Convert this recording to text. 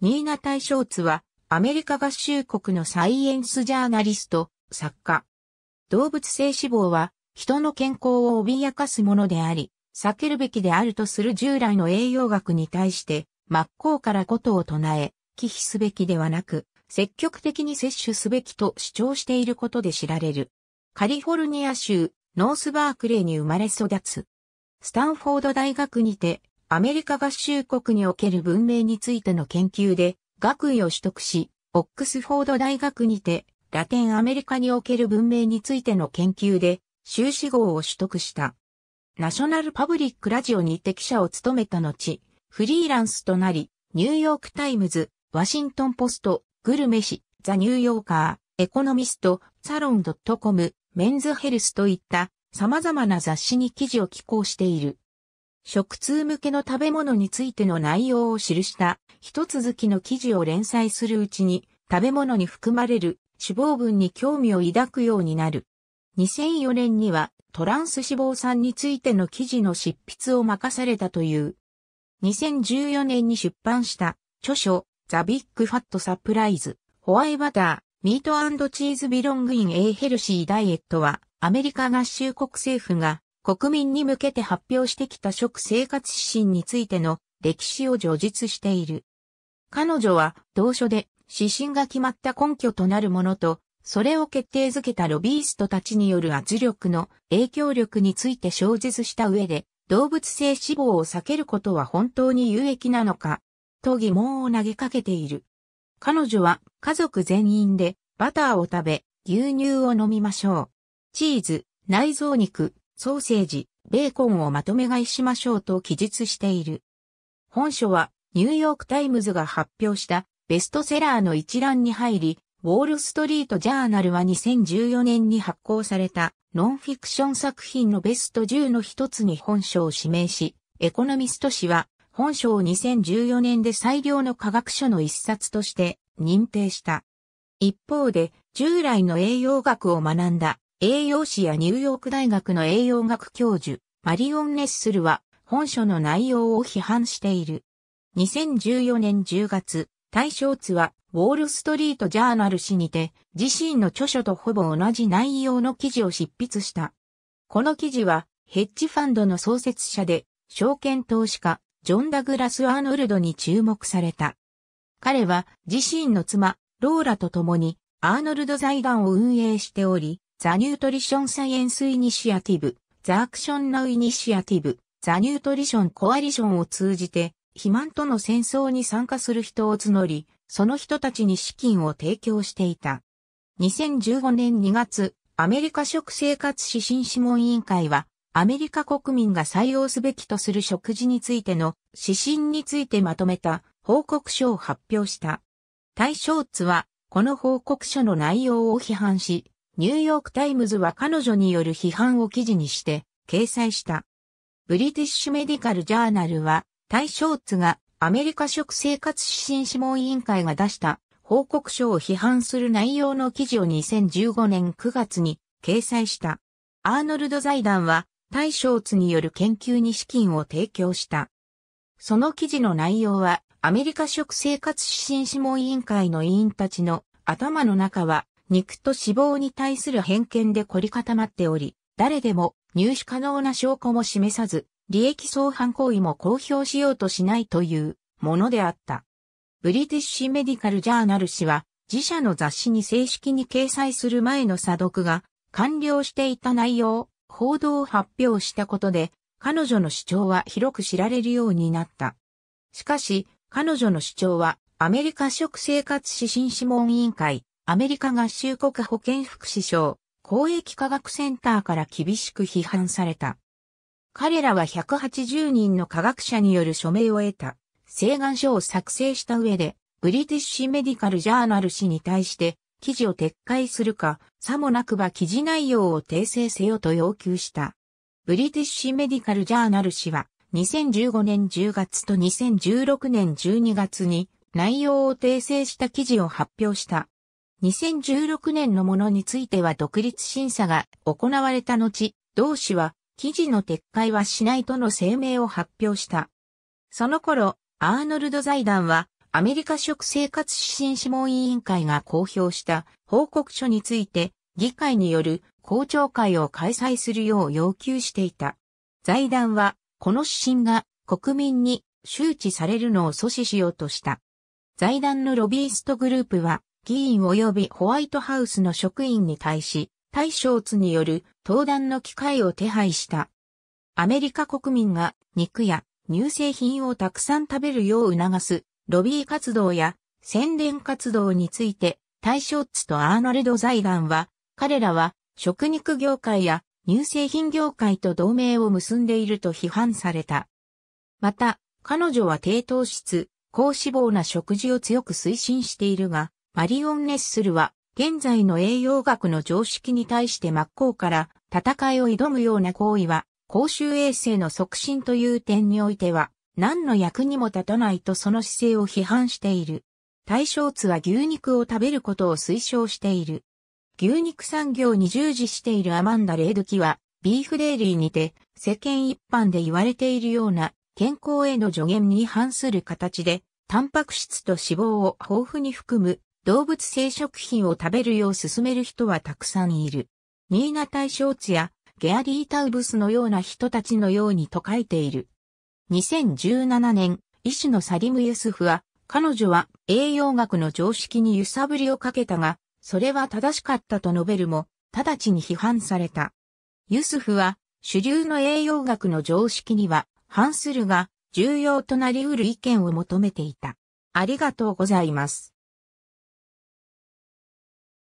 新タイ・ショーツは、アメリカ合衆国のサイエンスジャーナリスト、作家。動物性脂肪は、人の健康を脅かすものであり、避けるべきであるとする従来の栄養学に対して、真っ向からことを唱え、忌避すべきではなく、積極的に摂取すべきと主張していることで知られる。カリフォルニア州、ノースバークレーに生まれ育つ。スタンフォード大学にて、アメリカ合衆国における文明についての研究で学位を取得し、オックスフォード大学にてラテンアメリカにおける文明についての研究で修士号を取得した。ナショナルパブリックラジオにて記者を務めた後、フリーランスとなり、ニューヨークタイムズ、ワシントンポスト、グルメ誌、ザ・ニューヨーカー、エコノミスト、サロン .com、メンズヘルスといった様々な雑誌に記事を寄稿している。食通向けの食べ物についての内容を記した一続きの記事を連載するうちに食べ物に含まれる脂肪分に興味を抱くようになる。2004年にはトランス脂肪酸についての記事の執筆を任されたという。2014年に出版した著書ザ・ビッグ・ファット・サプライズ、ホワイバター、ミートチーズ・ビロング・イン・エイ・ヘルシー・ダイエットはアメリカ合衆国政府が国民に向けて発表してきた食生活指針についての歴史を叙述している。彼女は同書で指針が決まった根拠となるものと、それを決定づけたロビーストたちによる圧力の影響力について小説した上で、動物性脂肪を避けることは本当に有益なのか、と疑問を投げかけている。彼女は家族全員でバターを食べ、牛乳を飲みましょう。チーズ、内臓肉、ソーセージ、ベーコンをまとめ買いしましょうと記述している。本書はニューヨークタイムズが発表したベストセラーの一覧に入り、ウォールストリートジャーナルは2014年に発行されたノンフィクション作品のベスト10の一つに本書を指名し、エコノミスト誌は本書を2014年で最良の科学書の一冊として認定した。一方で従来の栄養学を学んだ栄養士やニューヨーク大学の栄養学教授、マリオン・ネッスルは本書の内容を批判している。2014年10月、対象図はウォールストリートジャーナル誌にて自身の著書とほぼ同じ内容の記事を執筆した。この記事はヘッジファンドの創設者で証券投資家ジョン・ダグラス・アーノルドに注目された。彼は自身の妻ローラと共にアーノルド財団を運営しており、ザ・ニュートリション・サイエンス・イニシアティブ、ザ・アクション・ナウ・イニシアティブ、ザ・ニュートリション・コアリションを通じて、肥満との戦争に参加する人を募り、その人たちに資金を提供していた。2015年2月、アメリカ食生活指針諮問委員会は、アメリカ国民が採用すべきとする食事についての指針についてまとめた報告書を発表した。対象図は、この報告書の内容を批判し、ニューヨークタイムズは彼女による批判を記事にして掲載した。ブリティッシュメディカルジャーナルは、タイ・ショーツがアメリカ食生活指針諮問委員会が出した報告書を批判する内容の記事を2015年9月に掲載した。アーノルド財団は、タイ・ショーツによる研究に資金を提供した。その記事の内容は、アメリカ食生活指針諮問委員会の委員たちの頭の中は肉と脂肪に対する偏見で凝り固まっており、誰でも入手可能な証拠も示さず、利益相反行為も公表しようとしないというものであった。ブリティッシュメディカルジャーナル氏は自社の雑誌に正式に掲載する前の査読が完了していた内容を報道を発表したことで彼女の主張は広く知られるようになった。しかし彼女の主張はアメリカ食生活指針諮問委員会アメリカ合衆国保健福祉省、公益科学センターから厳しく批判された。彼らは180人の科学者による署名を得た、請願書を作成した上で、ブリティッシュメディカルジャーナル氏に対して、記事を撤回するか、さもなくば記事内容を訂正せよと要求した。ブリティッシュメディカルジャーナル氏は、2015年10月と2016年12月に内容を訂正した記事を発表した。2016年のものについては独立審査が行われた後、同氏は記事の撤回はしないとの声明を発表した。その頃、アーノルド財団はアメリカ食生活指針諮問委員会が公表した報告書について議会による公聴会を開催するよう要求していた。財団はこの指針が国民に周知されるのを阻止しようとした。財団のロビーストグループは議員及びホワイトハウスの職員に対し、大正津による登壇の機会を手配した。アメリカ国民が肉や乳製品をたくさん食べるよう促すロビー活動や宣伝活動について大正津とアーノルド・財団は彼らは食肉業界や乳製品業界と同盟を結んでいると批判された。また、彼女は低糖質、高脂肪な食事を強く推進しているが、マリオン・ネッスルは、現在の栄養学の常識に対して真っ向から戦いを挑むような行為は、公衆衛生の促進という点においては、何の役にも立たないとその姿勢を批判している。対象図は牛肉を食べることを推奨している。牛肉産業に従事しているアマンダ・レードキは、ビーフデイリーにて、世間一般で言われているような、健康への助言に反する形で、タンパク質と脂肪を豊富に含む動物性食品を食べるよう勧める人はたくさんいる。新潟イショーツやゲアリータウブスのような人たちのようにと書いている。2017年、医師のサリム・ユスフは、彼女は栄養学の常識に揺さぶりをかけたが、それは正しかったと述べるも、直ちに批判された。ユスフは、主流の栄養学の常識には反するが、重要となり得る意見を求めていた。ありがとうございます。